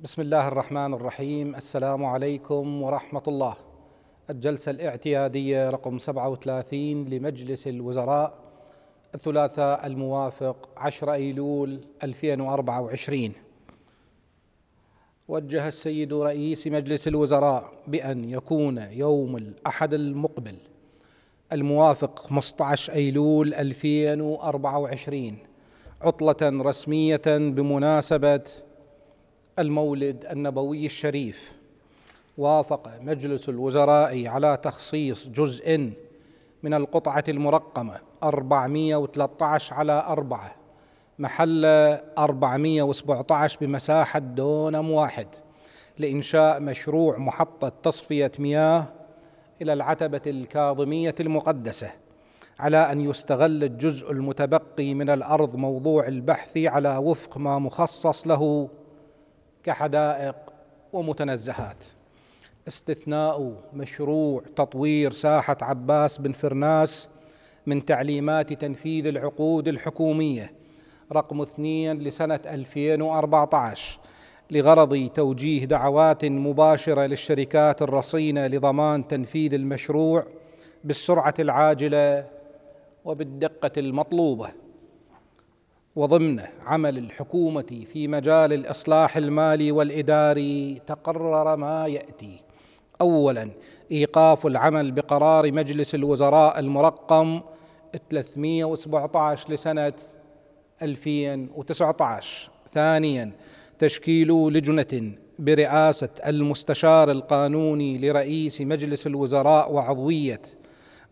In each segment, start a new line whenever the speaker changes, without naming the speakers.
بسم الله الرحمن الرحيم السلام عليكم ورحمة الله الجلسة الاعتيادية رقم 37 لمجلس الوزراء الثلاثاء الموافق 10 أيلول 2024 وجه السيد رئيس مجلس الوزراء بأن يكون يوم الأحد المقبل الموافق 15 أيلول 2024 عطلة رسمية بمناسبة المولد النبوي الشريف وافق مجلس الوزراء على تخصيص جزء من القطعة المرقمة 413 على 4 محل 417 بمساحة دونم واحد لإنشاء مشروع محطة تصفية مياه إلى العتبة الكاظمية المقدسة على أن يستغل الجزء المتبقي من الأرض موضوع البحث على وفق ما مخصص له كحدائق ومتنزهات استثناء مشروع تطوير ساحه عباس بن فرناس من تعليمات تنفيذ العقود الحكوميه رقم اثنين لسنه 2014 لغرض توجيه دعوات مباشره للشركات الرصينه لضمان تنفيذ المشروع بالسرعه العاجله وبالدقه المطلوبه وضمن عمل الحكومه في مجال الاصلاح المالي والاداري تقرر ما ياتي اولا ايقاف العمل بقرار مجلس الوزراء المرقم 317 لسنه 2019 ثانيا تشكيل لجنه برئاسه المستشار القانوني لرئيس مجلس الوزراء وعضويه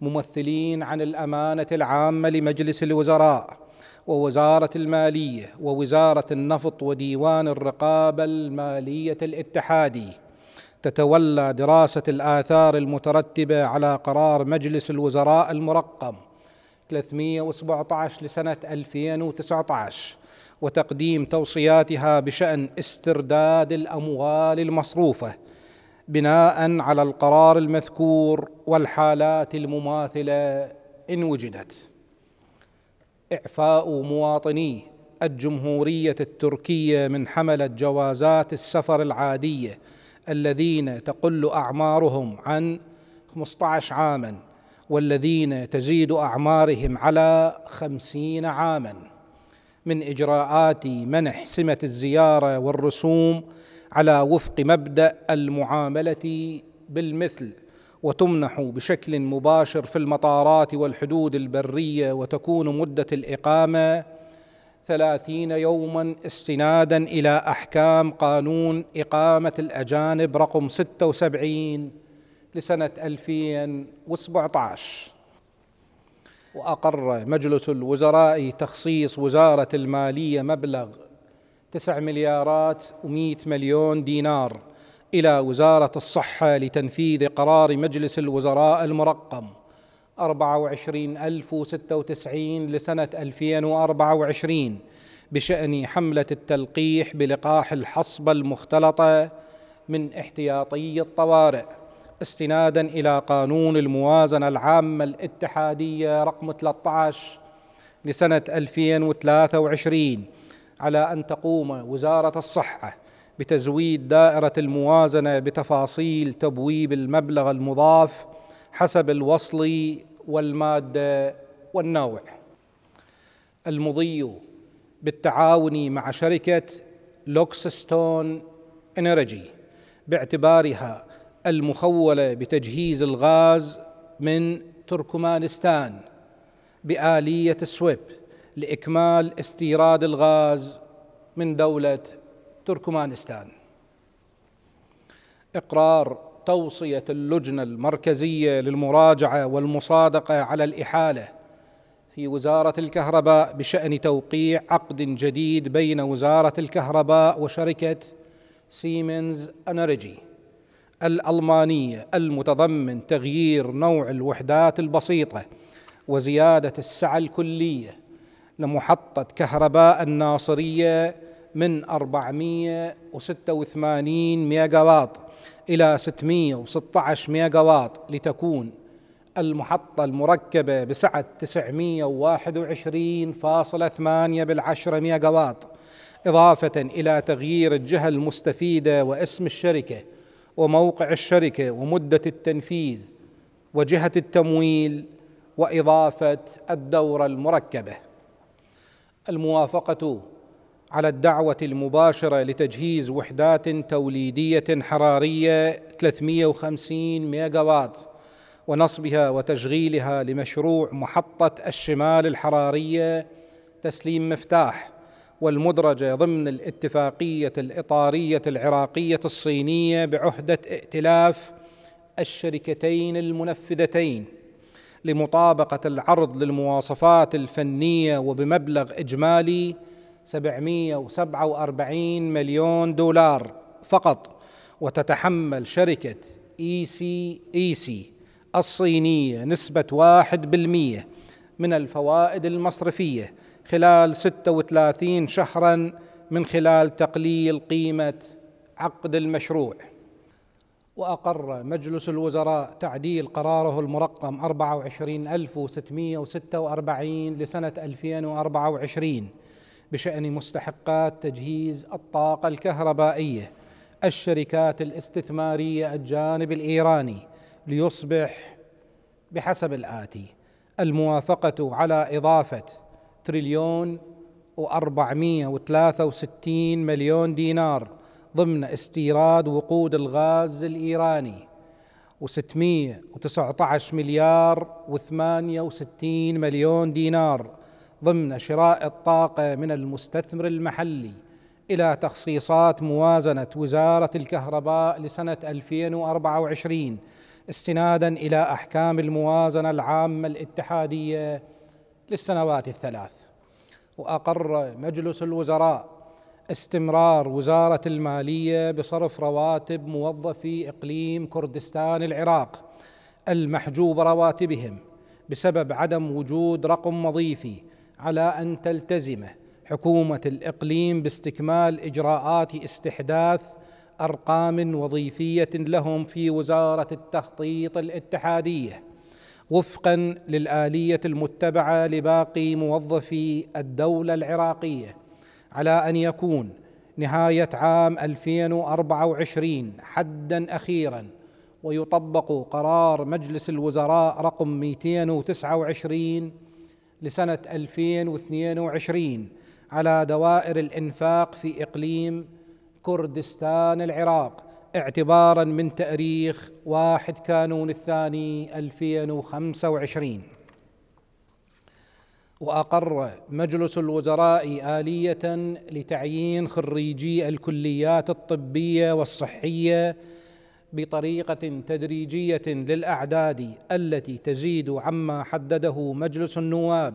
ممثلين عن الامانه العامه لمجلس الوزراء ووزارة المالية ووزارة النفط وديوان الرقابة المالية الاتحادي تتولى دراسة الآثار المترتبة على قرار مجلس الوزراء المرقم 317 لسنة 2019 وتقديم توصياتها بشأن استرداد الأموال المصروفة بناء على القرار المذكور والحالات المماثلة إن وجدت إعفاء مواطنيه الجمهورية التركية من حملة جوازات السفر العادية الذين تقل أعمارهم عن 15 عاما والذين تزيد أعمارهم على 50 عاما من إجراءات منح سمة الزيارة والرسوم على وفق مبدأ المعاملة بالمثل وتمنح بشكل مباشر في المطارات والحدود البريه وتكون مده الاقامه ثلاثين يوما استنادا الى احكام قانون اقامه الاجانب رقم 76 لسنه 2017 واقر مجلس الوزراء تخصيص وزاره الماليه مبلغ 9 مليارات و100 مليون دينار إلى وزارة الصحة لتنفيذ قرار مجلس الوزراء المرقم 24096 لسنة 2024 بشأن حملة التلقيح بلقاح الحصبة المختلطة من احتياطي الطوارئ استنادا إلى قانون الموازنة العامة الاتحادية رقم 13 لسنة 2023 على أن تقوم وزارة الصحة بتزويد دائره الموازنه بتفاصيل تبويب المبلغ المضاف حسب الوصل والماده والنوع المضي بالتعاون مع شركه لوكسستون انرجي باعتبارها المخوله بتجهيز الغاز من تركمانستان بآلية السويب لإكمال استيراد الغاز من دولة تركمانستان اقرار توصيه اللجنه المركزيه للمراجعه والمصادقه على الاحاله في وزاره الكهرباء بشان توقيع عقد جديد بين وزاره الكهرباء وشركه سيمنز انرجي الالمانيه المتضمن تغيير نوع الوحدات البسيطه وزياده السعه الكليه لمحطه كهرباء الناصريه من 486 واط إلى 616 واط لتكون المحطة المركبة بسعة 921.8 بالعشرة واط إضافة إلى تغيير الجهة المستفيدة واسم الشركة وموقع الشركة ومدة التنفيذ وجهة التمويل وإضافة الدورة المركبة الموافقة على الدعوة المباشرة لتجهيز وحدات توليدية حرارية 350 ميجاوات ونصبها وتشغيلها لمشروع محطة الشمال الحرارية تسليم مفتاح والمدرجة ضمن الاتفاقية الإطارية العراقية الصينية بعهدة ائتلاف الشركتين المنفذتين لمطابقة العرض للمواصفات الفنية وبمبلغ إجمالي 747 مليون دولار فقط وتتحمل شركة اي سي اي سي الصينية نسبة 1% من الفوائد المصرفية خلال 36 شهرا من خلال تقليل قيمة عقد المشروع وأقر مجلس الوزراء تعديل قراره المرقم 24646 لسنة 2024 بشان مستحقات تجهيز الطاقه الكهربائيه الشركات الاستثماريه الجانب الايراني ليصبح بحسب الاتي الموافقه على اضافه تريليون و463 مليون دينار ضمن استيراد وقود الغاز الايراني و619 مليار و68 مليون دينار ضمن شراء الطاقه من المستثمر المحلي الى تخصيصات موازنه وزاره الكهرباء لسنه 2024 استنادا الى احكام الموازنه العامه الاتحاديه للسنوات الثلاث واقر مجلس الوزراء استمرار وزاره الماليه بصرف رواتب موظفي اقليم كردستان العراق المحجوب رواتبهم بسبب عدم وجود رقم وظيفي على ان تلتزم حكومه الاقليم باستكمال اجراءات استحداث ارقام وظيفيه لهم في وزاره التخطيط الاتحاديه وفقا للاليه المتبعه لباقي موظفي الدوله العراقيه على ان يكون نهايه عام 2024 حدا اخيرا ويطبق قرار مجلس الوزراء رقم 229 لسنة 2022 على دوائر الإنفاق في إقليم كردستان العراق اعتبارا من تاريخ 1 كانون الثاني 2025 واقر مجلس الوزراء آلية لتعيين خريجي الكليات الطبية والصحية بطريقه تدريجيه للاعداد التي تزيد عما حدده مجلس النواب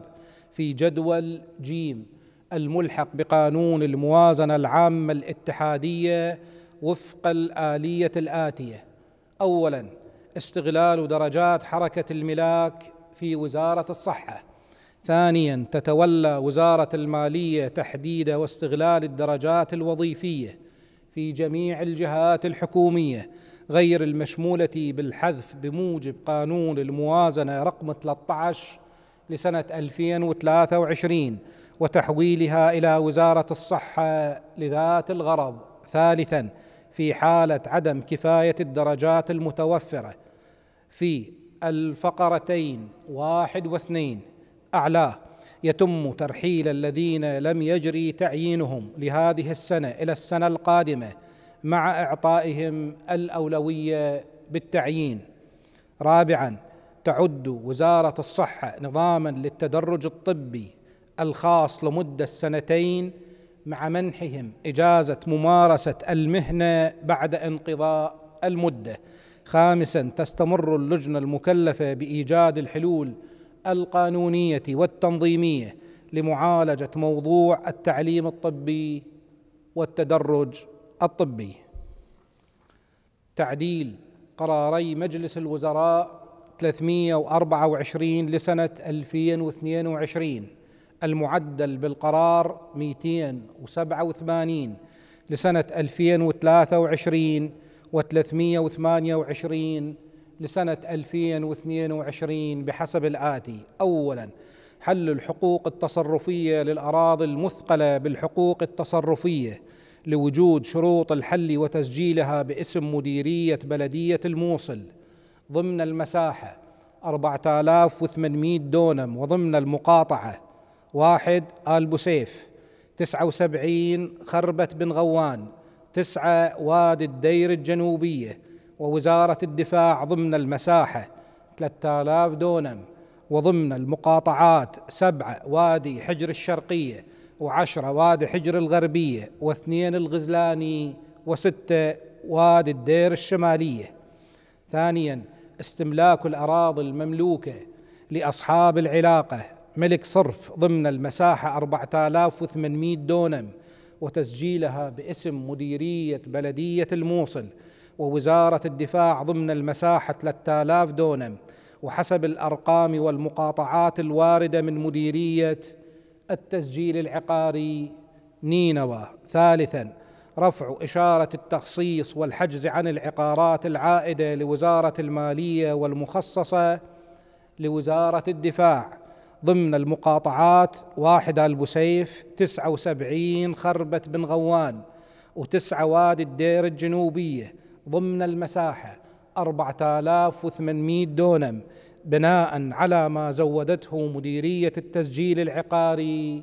في جدول جيم الملحق بقانون الموازنه العامه الاتحاديه وفق الاليه الاتيه اولا استغلال درجات حركه الملاك في وزاره الصحه ثانيا تتولى وزاره الماليه تحديد واستغلال الدرجات الوظيفيه في جميع الجهات الحكوميه غير المشمولة بالحذف بموجب قانون الموازنة رقم 13 لسنة 2023 وتحويلها إلى وزارة الصحة لذات الغرض ثالثا في حالة عدم كفاية الدرجات المتوفرة في الفقرتين واحد واثنين أعلاه يتم ترحيل الذين لم يجري تعيينهم لهذه السنة إلى السنة القادمة مع اعطائهم الاولويه بالتعيين رابعا تعد وزاره الصحه نظاما للتدرج الطبي الخاص لمده سنتين مع منحهم اجازه ممارسه المهنه بعد انقضاء المده خامسا تستمر اللجنه المكلفه بايجاد الحلول القانونيه والتنظيميه لمعالجه موضوع التعليم الطبي والتدرج الطبي تعديل قراري مجلس الوزراء 324 لسنة 2022 المعدل بالقرار 287 لسنة 2023 و328 لسنة 2022 بحسب الآتي أولاً حل الحقوق التصرفية للأراضي المثقلة بالحقوق التصرفية لوجود شروط الحل وتسجيلها باسم مديرية بلدية الموصل ضمن المساحة 4800 دونم وضمن المقاطعة واحد آل بوسيف تسعة وسبعين خربة بن غوان تسعة وادي الدير الجنوبية ووزارة الدفاع ضمن المساحة 3000 دونم وضمن المقاطعات سبعة وادي حجر الشرقية وعشرة وادي حجر الغربية واثنين الغزلاني وستة وادي الدير الشمالية ثانيا استملاك الأراضي المملوكة لأصحاب العلاقة ملك صرف ضمن المساحة 4800 دونم وتسجيلها باسم مديرية بلدية الموصل ووزارة الدفاع ضمن المساحة 3000 دونم وحسب الأرقام والمقاطعات الواردة من مديرية التسجيل العقاري نينوى ثالثا رفع إشارة التخصيص والحجز عن العقارات العائدة لوزارة المالية والمخصصة لوزارة الدفاع ضمن المقاطعات واحدة البسيف تسعة وسبعين خربة بن غوان وتسعة وادي الدير الجنوبية ضمن المساحة أربعة آلاف وثمانمائة دونم بناء على ما زودته مديريه التسجيل العقاري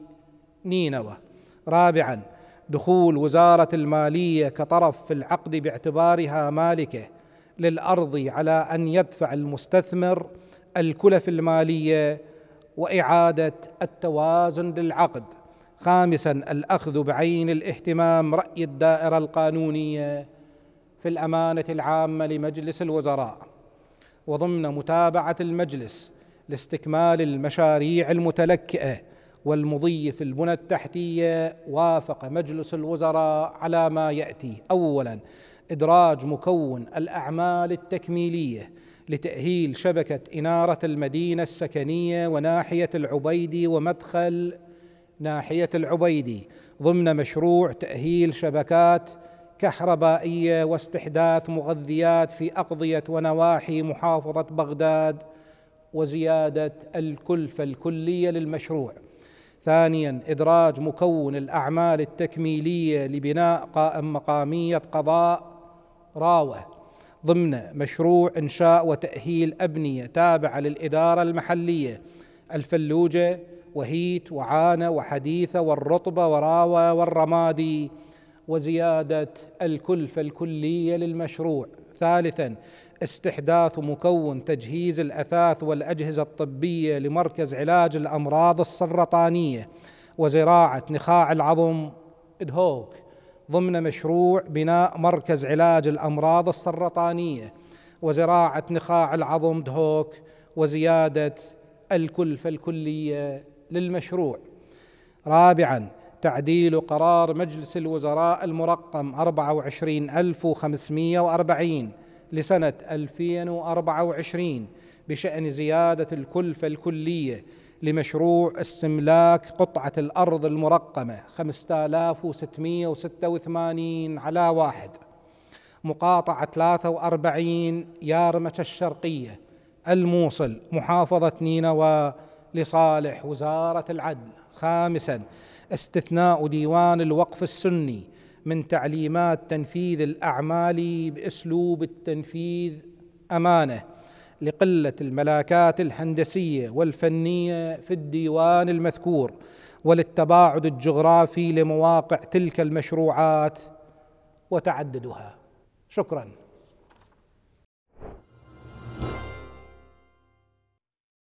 نينوى رابعا دخول وزاره الماليه كطرف في العقد باعتبارها مالكه للارض على ان يدفع المستثمر الكلف الماليه واعاده التوازن للعقد خامسا الاخذ بعين الاهتمام راي الدائره القانونيه في الامانه العامه لمجلس الوزراء وضمن متابعه المجلس لاستكمال المشاريع المتلكئه والمضي في البنى التحتيه وافق مجلس الوزراء على ما ياتي اولا ادراج مكون الاعمال التكميليه لتاهيل شبكه اناره المدينه السكنيه وناحيه العبيدي ومدخل ناحيه العبيدي ضمن مشروع تاهيل شبكات كهربائيه واستحداث مغذيات في اقضيه ونواحي محافظه بغداد وزياده الكلفه الكليه للمشروع ثانيا ادراج مكون الاعمال التكميليه لبناء قائم مقاميه قضاء راوه ضمن مشروع انشاء وتاهيل ابنيه تابعه للاداره المحليه الفلوجه وهيت وعانه وحديثه والرطبه وراوه والرمادي وزياده الكلفه الكليه للمشروع ثالثا استحداث مكون تجهيز الاثاث والاجهزه الطبيه لمركز علاج الامراض السرطانيه وزراعه نخاع العظم ادهوك ضمن مشروع بناء مركز علاج الامراض السرطانيه وزراعه نخاع العظم دهوك وزياده الكلفه الكليه للمشروع رابعا تعديل قرار مجلس الوزراء المرقم 24540 لسنة 2024 بشأن زيادة الكلفة الكلية لمشروع استملاك قطعة الأرض المرقمة 5686 على واحد مقاطعة 43 يارمة الشرقية الموصل محافظة نينوى لصالح وزارة العدل خامسا استثناء ديوان الوقف السني من تعليمات تنفيذ الاعمال باسلوب التنفيذ امانه لقله الملاكات الهندسيه والفنيه في الديوان المذكور وللتباعد الجغرافي لمواقع تلك المشروعات وتعددها شكرا